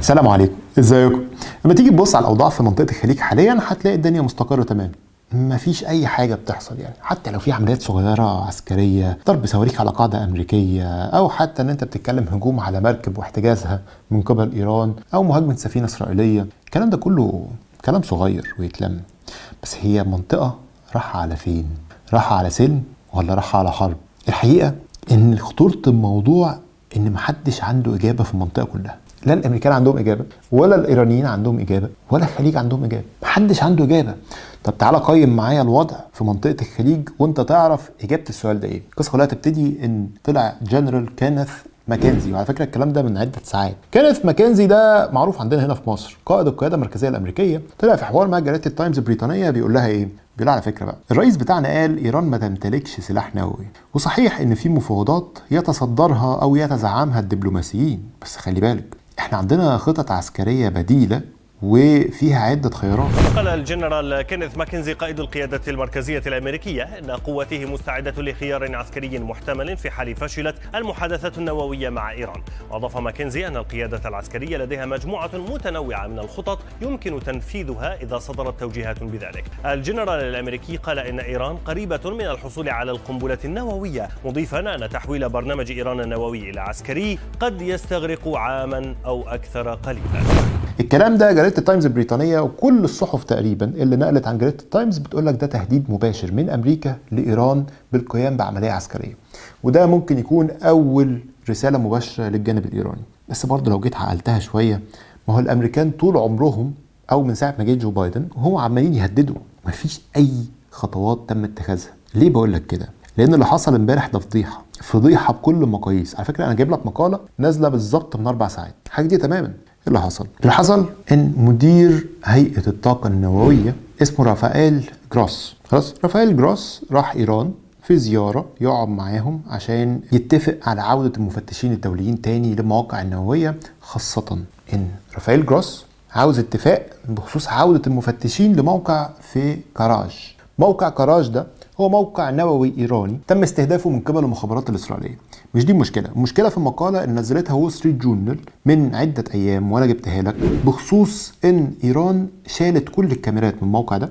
السلام عليكم ازيكم لما تيجي تبص على الاوضاع في منطقه الخليج حاليا هتلاقي الدنيا مستقره تماما مفيش اي حاجه بتحصل يعني حتى لو في عمليات صغيره عسكريه ضرب صواريخ على قاعده امريكيه او حتى ان انت بتتكلم هجوم على مركب واحتجازها من قبل ايران او مهاجمه سفينه اسرائيليه الكلام ده كله كلام صغير ويتلم بس هي منطقه رايحه على فين رايحه على سلم ولا رايحه على حرب الحقيقه ان خطوره الموضوع ان محدش عنده اجابه في المنطقه كلها لا الامريكان عندهم اجابه ولا الايرانيين عندهم اجابه ولا الخليج عندهم اجابه محدش عنده اجابه طب تعالى قيم معايا الوضع في منطقه الخليج وانت تعرف اجابه السؤال ده ايه القصه كلها تبتدي ان طلع جنرال كينيث ماكنزي وعلى فكره الكلام ده من عده ساعات كينيث ماكنزي ده معروف عندنا هنا في مصر قائد القياده المركزيه الامريكيه طلع في حوار مع جريده التايمز البريطانيه بيقول لها ايه بيقول على فكره بقى الرئيس بتاعنا قال ايران ما تمتلكش سلاح نووي وصحيح ان في مفاوضات يتصدرها او يتزعمها الدبلوماسيين بس خلي بالك احنا عندنا خطط عسكرية بديلة وفيها عدة خيارات قال الجنرال كينيث ماكنزي قائد القيادة المركزية الأمريكية أن قواته مستعدة لخيار عسكري محتمل في حال فشلت المحادثات النووية مع إيران وأضاف ماكنزي أن القيادة العسكرية لديها مجموعة متنوعة من الخطط يمكن تنفيذها إذا صدرت توجيهات بذلك الجنرال الأمريكي قال إن إيران قريبة من الحصول على القنبلة النووية مضيفا أن تحويل برنامج إيران النووي إلى عسكري قد يستغرق عاما أو أكثر قليلا الكلام ده جريده التايمز البريطانيه وكل الصحف تقريبا اللي نقلت عن جريده التايمز بتقول لك ده تهديد مباشر من امريكا لايران بالقيام بعمليه عسكريه وده ممكن يكون اول رساله مباشره للجانب الايراني بس برضه لو جيت عقلتها شويه ما هو الامريكان طول عمرهم او من ساعه ما جه جو بايدن وهم عمالين يهددوا مفيش اي خطوات تم اتخاذها ليه بقول لك كده لان اللي حصل امبارح ده فضيحه فضيحه بكل المقاييس على فكره انا جايب لك مقاله نازله بالظبط من اربع ساعات حاجه دي تماما اللي حصل اللي حصل ان مدير هيئه الطاقه النوويه اسمه رافائيل جروس خلاص رافائيل جروس راح ايران في زيارة يقعد معاهم عشان يتفق على عودة المفتشين الدوليين تاني للمواقع النووية خاصة إن رافائيل جروس عاوز اتفاق بخصوص عودة المفتشين لموقع في كراج موقع كراج ده هو موقع نووي ايراني تم استهدافه من قبل المخابرات الاسرائيليه مش دي المشكله المشكله في المقاله اللي نزلتها وول ستريت جورنال من عده ايام وانا جبتها لك بخصوص ان ايران شالت كل الكاميرات من الموقع ده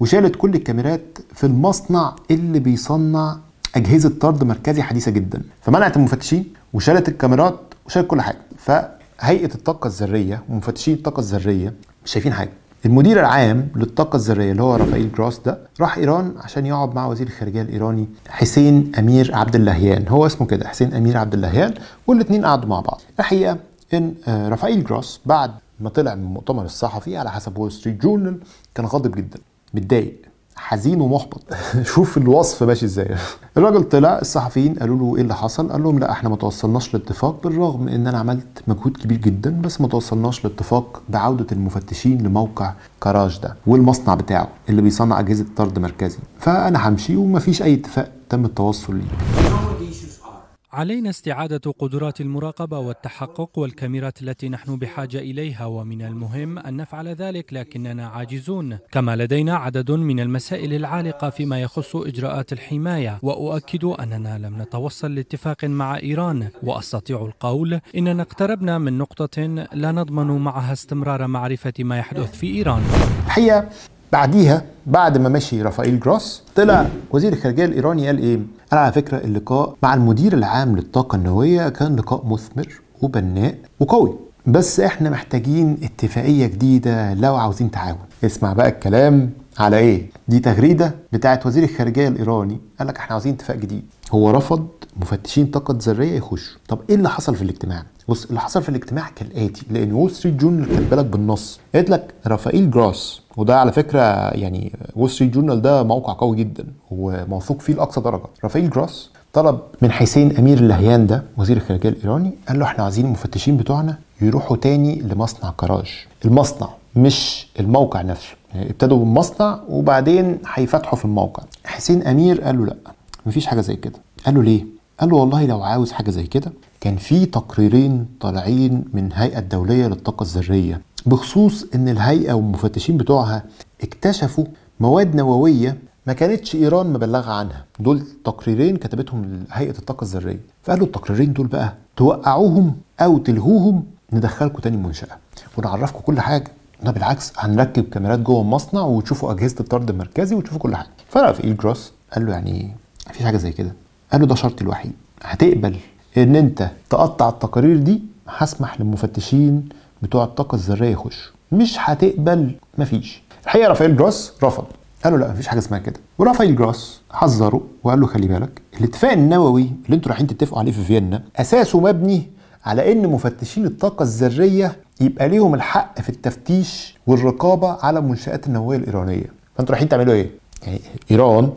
وشالت كل الكاميرات في المصنع اللي بيصنع اجهزه طرد مركزي حديثه جدا فمنعت المفتشين وشالت الكاميرات وشالت كل حاجه فهيئه الطاقه الذريه ومفتشي الطاقه الذريه مش شايفين حاجه المدير العام للطاقة الذرية اللي هو رافائيل جراس ده راح إيران عشان يقعد مع وزير الخارجية الإيراني حسين أمير عبد اللهيان هو اسمه كده حسين أمير عبد اللهيان والاتنين قعدوا مع بعض الحقيقة إن آه، رافائيل جراس بعد ما طلع من المؤتمر الصحفي على حسب وول ستريت جورنال كان غاضب جدا متضايق حزين ومحبط شوف الوصف ماشي ازاي الراجل طلع الصحفيين قالوا له ايه اللي حصل قال لهم لا احنا ما توصلناش لاتفاق بالرغم ان انا عملت مجهود كبير جدا بس ما توصلناش لاتفاق بعوده المفتشين لموقع كراج ده والمصنع بتاعه اللي بيصنع اجهزه طرد مركزي فانا همشي ومفيش اي اتفاق تم التوصل ليه علينا استعادة قدرات المراقبة والتحقق والكاميرات التي نحن بحاجة إليها ومن المهم أن نفعل ذلك لكننا عاجزون كما لدينا عدد من المسائل العالقة فيما يخص إجراءات الحماية وأؤكد أننا لم نتوصل لاتفاق مع إيران وأستطيع القول إننا اقتربنا من نقطة لا نضمن معها استمرار معرفة ما يحدث في إيران حيا بعديها بعد ما مشي رافائيل جروس طلع وزير الخارجيه الايراني قال ايه؟ قال على فكره اللقاء مع المدير العام للطاقه النوويه كان لقاء مثمر وبناء وقوي بس احنا محتاجين اتفاقيه جديده لو عاوزين تعاون اسمع بقى الكلام على ايه دي تغريده بتاعت وزير الخارجيه الايراني قال لك احنا عاوزين اتفاق جديد هو رفض مفتشين طاقه ذريه يخشوا طب ايه اللي حصل في الاجتماع بص اللي حصل في الاجتماع كالاتي لان وول ستريت جورنال خد بالك بالنص قالت لك رافائيل جراس وده على فكره يعني وول ستريت جورنال ده موقع قوي جدا وموثوق فيه لاقصى درجه رافائيل جراس طلب من حسين امير اللهيان ده وزير الخارجيه الايراني قال له احنا عايزين المفتشين بتوعنا يروحوا تاني لمصنع كراج المصنع مش الموقع نفسه يعني ابتدوا بالمصنع وبعدين هيفتحوا في الموقع حسين امير قال له لا مفيش حاجه زي كده قال له ليه قال له والله لو عاوز حاجه زي كده كان في تقريرين طالعين من هيئه الدوليه للطاقه الذريه بخصوص ان الهيئه والمفتشين بتوعها اكتشفوا مواد نوويه ما كانتش ايران مبلغه عنها دول تقريرين كتبتهم هيئه الطاقه الذريه فقالوا التقريرين دول بقى توقعوهم او تلهوهم ندخلكم تاني منشاه ونعرفكم كل حاجه ده بالعكس هنركب كاميرات جوه المصنع وتشوفوا اجهزه الطرد المركزي وتشوفوا كل حاجه فرق في ايل جروس قال له يعني مفيش حاجه زي كده قال له ده شرطي الوحيد هتقبل ان انت تقطع التقارير دي هسمح للمفتشين بتوع الطاقه الذريه يخشوا مش هتقبل مفيش الحقيقه رافائيل جراس رفض قال له لا مفيش حاجه اسمها كده ورافائيل جراس حذره وقال له خلي بالك الاتفاق النووي اللي انتوا رايحين تتفقوا عليه في فيينا اساسه مبني على ان مفتشين الطاقه الذريه يبقى ليهم الحق في التفتيش والرقابه على المنشات النوويه الايرانيه فانتوا رايحين تعملوا ايه يعني ايران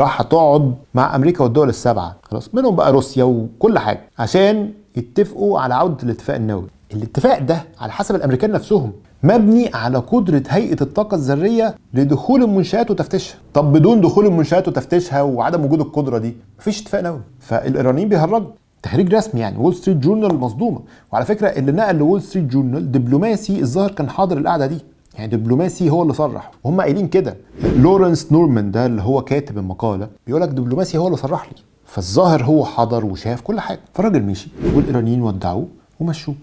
راح هتقعد مع امريكا والدول السبعه خلاص منهم بقى روسيا وكل حاجه عشان يتفقوا على عوده الاتفاق النووي الاتفاق ده على حسب الامريكان نفسهم مبني على قدرة هيئة الطاقة الذرية لدخول المنشآت وتفتيشها طب بدون دخول المنشآت وتفتيشها وعدم وجود القدرة دي مفيش اتفاق نووي فالإيرانيين بيهرجوا تهريج رسمي يعني وول ستريت جورنال مصدومه وعلى فكره اللي نقل لول ستريت جورنال دبلوماسي الظاهر كان حاضر القعده دي يعني دبلوماسي هو اللي صرح وهم قايلين كده لورنس نورمان ده اللي هو كاتب المقاله بيقول لك دبلوماسي هو اللي صرح لي فالظاهر هو حضر وشاف كل حاجه فالراجل مشي والايرانيين ودعوه ومشوه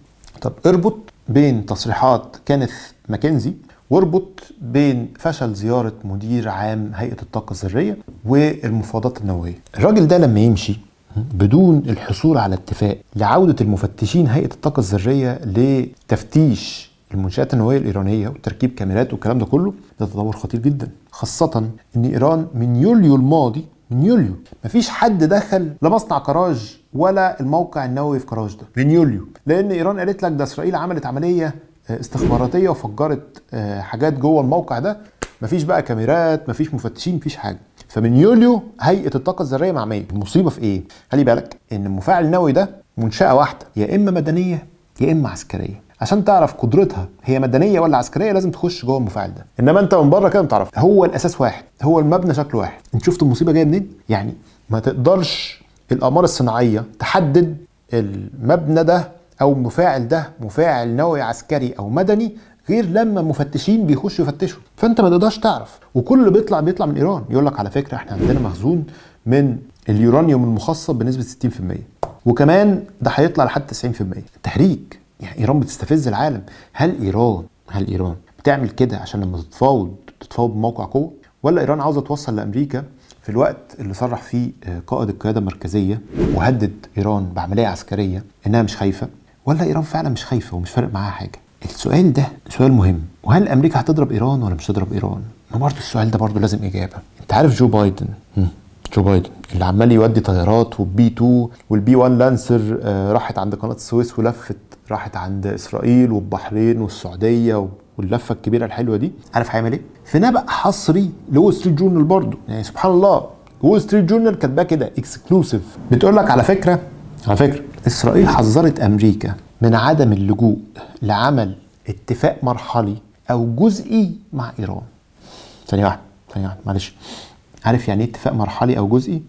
طب اربط بين تصريحات كانث ماكنزي واربط بين فشل زياره مدير عام هيئه الطاقه الذريه والمفاوضات النوويه الراجل ده لما يمشي بدون الحصول على اتفاق لعوده المفتشين هيئه الطاقه الذريه لتفتيش المنشآت النووية الإيرانية وتركيب كاميرات والكلام ده كله ده تطور خطير جدا خاصة إن إيران من يوليو الماضي من يوليو مفيش حد دخل لا مصنع كراج ولا الموقع النووي في كراج ده من يوليو لأن إيران قالت لك ده إسرائيل عملت عملية آه، استخباراتية وفجرت آه، حاجات جوه الموقع ده مفيش بقى كاميرات مفيش مفتشين مفيش حاجة فمن يوليو هيئة الطاقة الذرية معمية المصيبة في إيه؟ خلي بالك إن المفاعل النووي ده منشأة واحدة يا إما مدنية يا إما عسكرية عشان تعرف قدرتها هي مدنيه ولا عسكريه لازم تخش جوه المفاعل ده انما انت من بره كده ما تعرفش هو الاساس واحد هو المبنى شكله واحد انت شفت المصيبه جايه منين يعني ما تقدرش الاماره الصناعيه تحدد المبنى ده او المفاعل ده مفاعل نووي عسكري او مدني غير لما مفتشين بيخشوا يفتشوا فانت ما تقدرش تعرف وكل اللي بيطلع بيطلع من ايران يقول لك على فكره احنا عندنا مخزون من اليورانيوم المخصب بنسبه 60% وكمان ده هيطلع لحد 90% تحريك يعني ايران بتستفز العالم هل ايران هل ايران بتعمل كده عشان لما تتفاوض تتفاوض بموقع قوه ولا ايران عاوزه توصل لامريكا في الوقت اللي صرح فيه آه، قائد القياده المركزيه وهدد ايران بعمليه عسكريه انها مش خايفه ولا ايران فعلا مش خايفه ومش فارق معاها حاجه السؤال ده سؤال مهم وهل امريكا هتضرب ايران ولا مش هتضرب ايران ما برضه السؤال ده برضه لازم اجابه انت عارف جو بايدن جو بايدن اللي عمال يودي طيارات وبي 2 والبي 1 لانسر راحت عند قناه السويس ولفت راحت عند اسرائيل والبحرين والسعوديه واللفه الكبيره الحلوه دي عارف هيعمل ايه؟ في نبأ حصري لول ستريت جورنال برضه يعني سبحان الله وول ستريت جورنال كاتباه كده اكسكلوسيف بتقول لك على فكره على فكره اسرائيل حذرت امريكا من عدم اللجوء لعمل اتفاق مرحلي او جزئي مع ايران ثانيه واحده ثانيه واحده معلش عارف يعني ايه اتفاق مرحلي او جزئي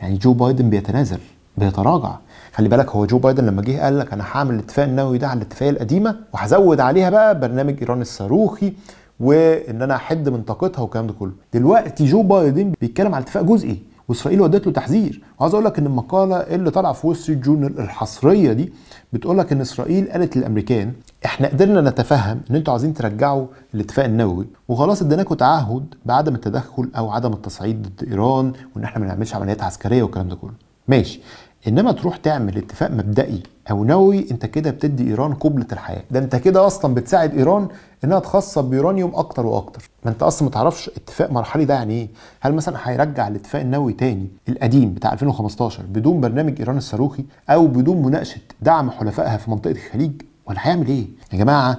يعني جو بايدن بيتنازل بيتراجع خلي بالك هو جو بايدن لما جه قال لك انا هعمل الاتفاق النووي ده على الاتفاقيه القديمه وهزود عليها بقى برنامج ايران الصاروخي وان انا احد من طاقتها والكلام ده كله دلوقتي جو بايدن بيتكلم على اتفاق جزئي واسرائيل ودت له تحذير وعايز اقول لك ان المقاله اللي طالعه في وول ستريت جورنال الحصريه دي بتقول لك ان اسرائيل قالت للامريكان احنا قدرنا نتفهم ان انتوا عايزين ترجعوا الاتفاق النووي وخلاص اديناكم تعهد بعدم التدخل او عدم التصعيد ضد ايران وان احنا ما نعملش عمليات عسكريه والكلام ده كله ماشي انما تروح تعمل اتفاق مبدئي او نووي انت كده بتدي ايران قبله الحياه ده انت كده اصلا بتساعد ايران انها تخصب بيورانيوم اكتر واكتر ما انت اصلا ما تعرفش اتفاق مرحلي ده يعني ايه هل مثلا هيرجع الاتفاق النووي تاني القديم بتاع 2015 بدون برنامج ايران الصاروخي او بدون مناقشه دعم حلفائها في منطقه الخليج ولا هيعمل ايه يا جماعه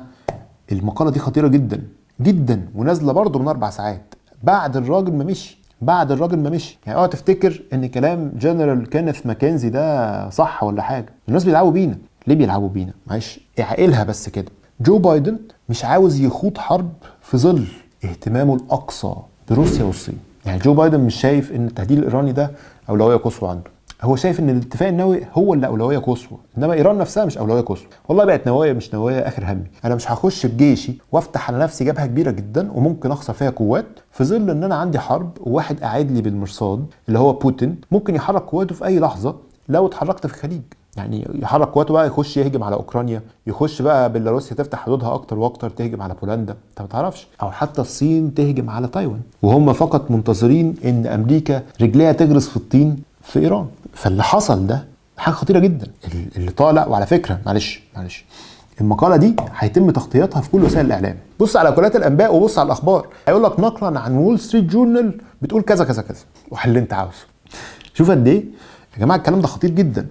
المقاله دي خطيره جدا جدا ونازله برضه من اربع ساعات بعد الراجل ما مشي بعد الراجل ما مشي يعني اوعى تفتكر ان كلام جنرال كينيث ماكنزي ده صح ولا حاجه الناس بيلعبوا بينا ليه بيلعبوا بينا معلش اعقلها بس كده جو بايدن مش عاوز يخوض حرب في ظل اهتمامه الاقصى بروسيا والصين يعني جو بايدن مش شايف ان التهديد الايراني ده اولويه قصوى عنده هو شايف ان الاتفاق النووي هو اللي اولويه قصوى انما ايران نفسها مش اولويه قصوى والله بقت نوايا مش نوايا اخر همي انا مش هخش بجيشي وافتح على نفسي جبهه كبيره جدا وممكن اخسر فيها قوات في ظل ان انا عندي حرب وواحد قاعد لي بالمرصاد اللي هو بوتين ممكن يحرك قواته في اي لحظه لو اتحركت في الخليج يعني يحرك قواته بقى يخش يهجم على اوكرانيا يخش بقى بيلاروسيا تفتح حدودها اكتر واكتر تهجم على بولندا انت ما تعرفش او حتى الصين تهجم على تايوان وهم فقط منتظرين ان امريكا رجليها تغرس في الطين في ايران فاللي حصل ده حاجه خطيره جدا اللي طالع وعلى فكره معلش معلش المقاله دي هيتم تغطيتها في كل وسائل الاعلام بص على وكالات الانباء وبص على الاخبار هيقول لك نقلا عن وول ستريت جورنال بتقول كذا كذا كذا وحل اللي انت عاوزه شوف قد ايه يا جماعه الكلام ده خطير جدا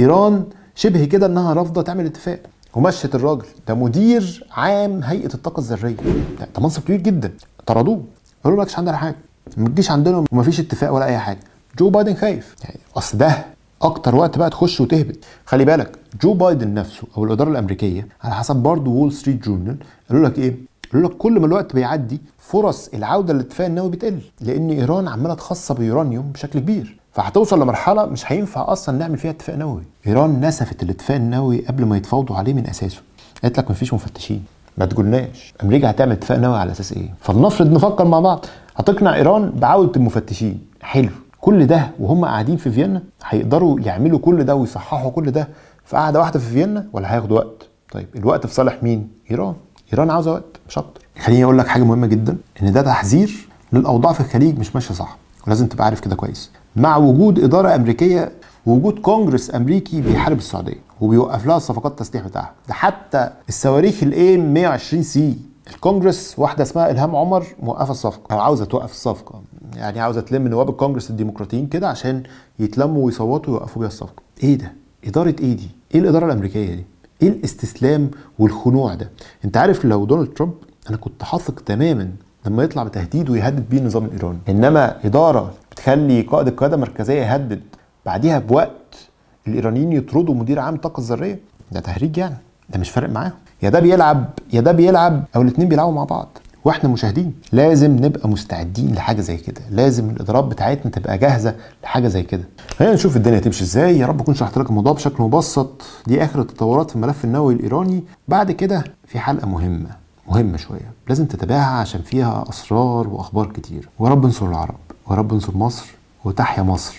ايران شبه كده انها رافضه تعمل اتفاق ومشت الراجل ده مدير عام هيئه الطاقه الذريه ده, منصب كبير جدا طردوه قالوا لك عندنا حاجه ما تجيش عندنا ومفيش اتفاق ولا اي حاجه جو بايدن خايف يعني اصل ده اكتر وقت بقى تخش وتهبط خلي بالك جو بايدن نفسه او الاداره الامريكيه على حسب برضه وول ستريت جورنال قالوا لك ايه قالوا لك كل ما الوقت بيعدي فرص العوده للاتفاق النووي بتقل لان ايران عماله تخصب يورانيوم بشكل كبير فهتوصل لمرحله مش هينفع اصلا نعمل فيها اتفاق نووي ايران نسفت الاتفاق النووي قبل ما يتفاوضوا عليه من اساسه قالت لك مفيش مفتشين ما تقولناش امريكا هتعمل اتفاق نووي على اساس ايه فلنفرض نفكر مع بعض هتقنع ايران بعوده المفتشين حلو كل ده وهم قاعدين في فيينا هيقدروا يعملوا كل ده ويصححوا كل ده في قاعده واحده في فيينا ولا هياخد وقت؟ طيب الوقت في صالح مين؟ ايران ايران عاوزه وقت مش اكتر خليني اقول لك حاجه مهمه جدا ان ده تحذير للاوضاع في الخليج مش ماشيه صح ولازم تبقى عارف كده كويس مع وجود اداره امريكيه وجود كونجرس امريكي بيحارب السعوديه وبيوقف لها صفقات التسليح بتاعها ده حتى الصواريخ الايم 120 سي الكونجرس واحده اسمها الهام عمر موقفه الصفقه او عاوزه توقف الصفقه يعني عاوزه تلم نواب الكونجرس الديمقراطيين كده عشان يتلموا ويصوتوا ويوقفوا بيها الصفقه ايه ده اداره ايه دي ايه الاداره الامريكيه دي ايه الاستسلام والخنوع ده انت عارف لو دونالد ترامب انا كنت حاثق تماما لما يطلع بتهديد ويهدد بيه النظام الايراني انما اداره بتخلي قائد القياده المركزيه يهدد بعديها بوقت الايرانيين يطردوا مدير عام الطاقه الذريه ده تهريج يعني ده مش فارق معاهم يا ده بيلعب يا ده بيلعب او الاثنين بيلعبوا مع بعض واحنا مشاهدين لازم نبقى مستعدين لحاجه زي كده لازم الادارات بتاعتنا تبقى جاهزه لحاجه زي كده خلينا نشوف الدنيا هتمشي ازاي يا رب اكون شرحت لك الموضوع بشكل مبسط دي اخر التطورات في الملف النووي الايراني بعد كده في حلقه مهمه مهمه شويه لازم تتابعها عشان فيها اسرار واخبار كتير ورب انصر العرب ورب انصر مصر وتحيا مصر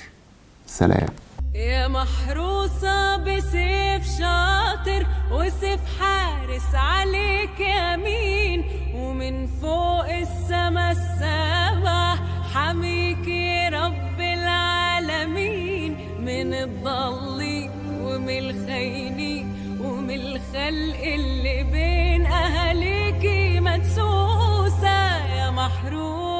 سلام يا محروسه بسيف شعر وصف حارس عليك يمين ومن فوق السما السما حميك يا رب العالمين من الضل ومن الخيني ومن الخلق اللي بين أهليكي مدسوسة يا محروم